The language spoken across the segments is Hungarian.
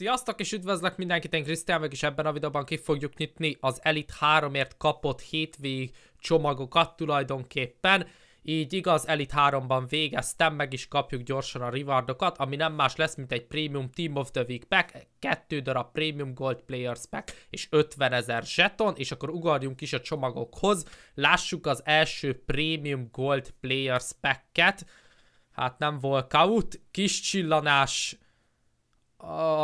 Sziasztok és üdvözlök mindenkit, én Krisztián vagyok, és ebben a videóban ki fogjuk nyitni az Elite 3-ért kapott hétvégi csomagokat tulajdonképpen. Így igaz, Elite 3-ban végeztem, meg is kapjuk gyorsan a rewardokat, ami nem más lesz, mint egy Premium Team of the Week pack, kettő darab Premium Gold Players pack és 50 ezer zseton, és akkor ugorjunk is a csomagokhoz. Lássuk az első Premium Gold Players packet. Hát nem volt kaut, kis csillanás,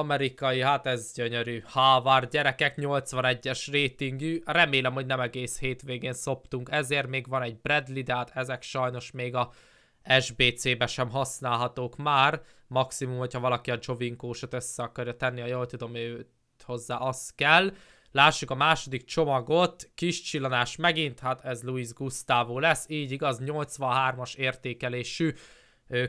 amerikai, hát ez gyönyörű. Harvard gyerekek, 81-es ratingű. Remélem, hogy nem egész hétvégén szoptunk, ezért még van egy Bradley, de hát ezek sajnos még a SBC-be sem használhatók már. Maximum, hogyha valaki a Jovinkósot össze akarja tenni, a jól tudom, őt hozzá az kell. Lássuk a második csomagot, kis csillanás megint, hát ez Luis Gustavo lesz, így igaz, 83-as értékelésű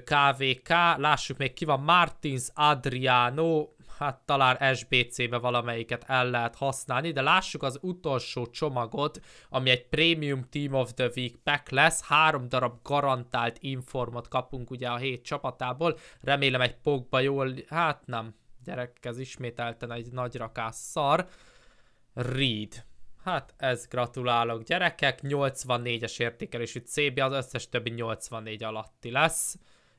KVK, lássuk még ki van, Martins Adriano, hát talán SBC-be valamelyiket el lehet használni, de lássuk az utolsó csomagot, ami egy Premium Team of the Week pack lesz, három darab garantált informat kapunk ugye a hét csapatából, remélem egy pogba jól, hát nem, gyerek, ez ismételten egy nagy rakás szar, Reed. Hát ez gratulálok gyerekek, 84-es értékelésű CB, az összes többi 84 alatti lesz.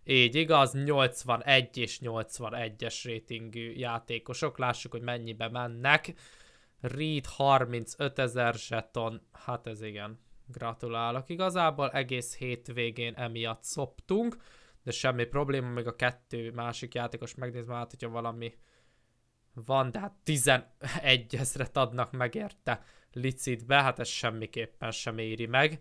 Így igaz, 81 és 81-es rétingű játékosok, lássuk, hogy mennyibe mennek. Reed 35 ezer zseton, hát ez igen, gratulálok. Igazából egész hétvégén emiatt szoptunk, de semmi probléma, még a kettő másik játékos megnézve hát, hogyha valami van, de hát 11 ezret adnak meg érte licitbe, hát ez semmiképpen sem éri meg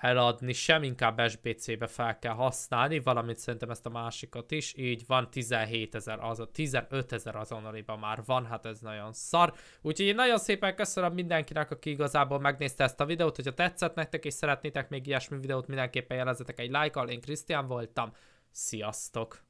eladni sem, inkább SBC-be fel kell használni, valamint szerintem ezt a másikat is, így van 17 ezer, az a 15 ezer azonnaliban már van, hát ez nagyon szar. Úgyhogy én nagyon szépen köszönöm mindenkinek, aki igazából megnézte ezt a videót, hogyha tetszett nektek és szeretnétek még ilyesmi videót, mindenképpen jelezzetek egy like-al én Krisztián voltam, sziasztok!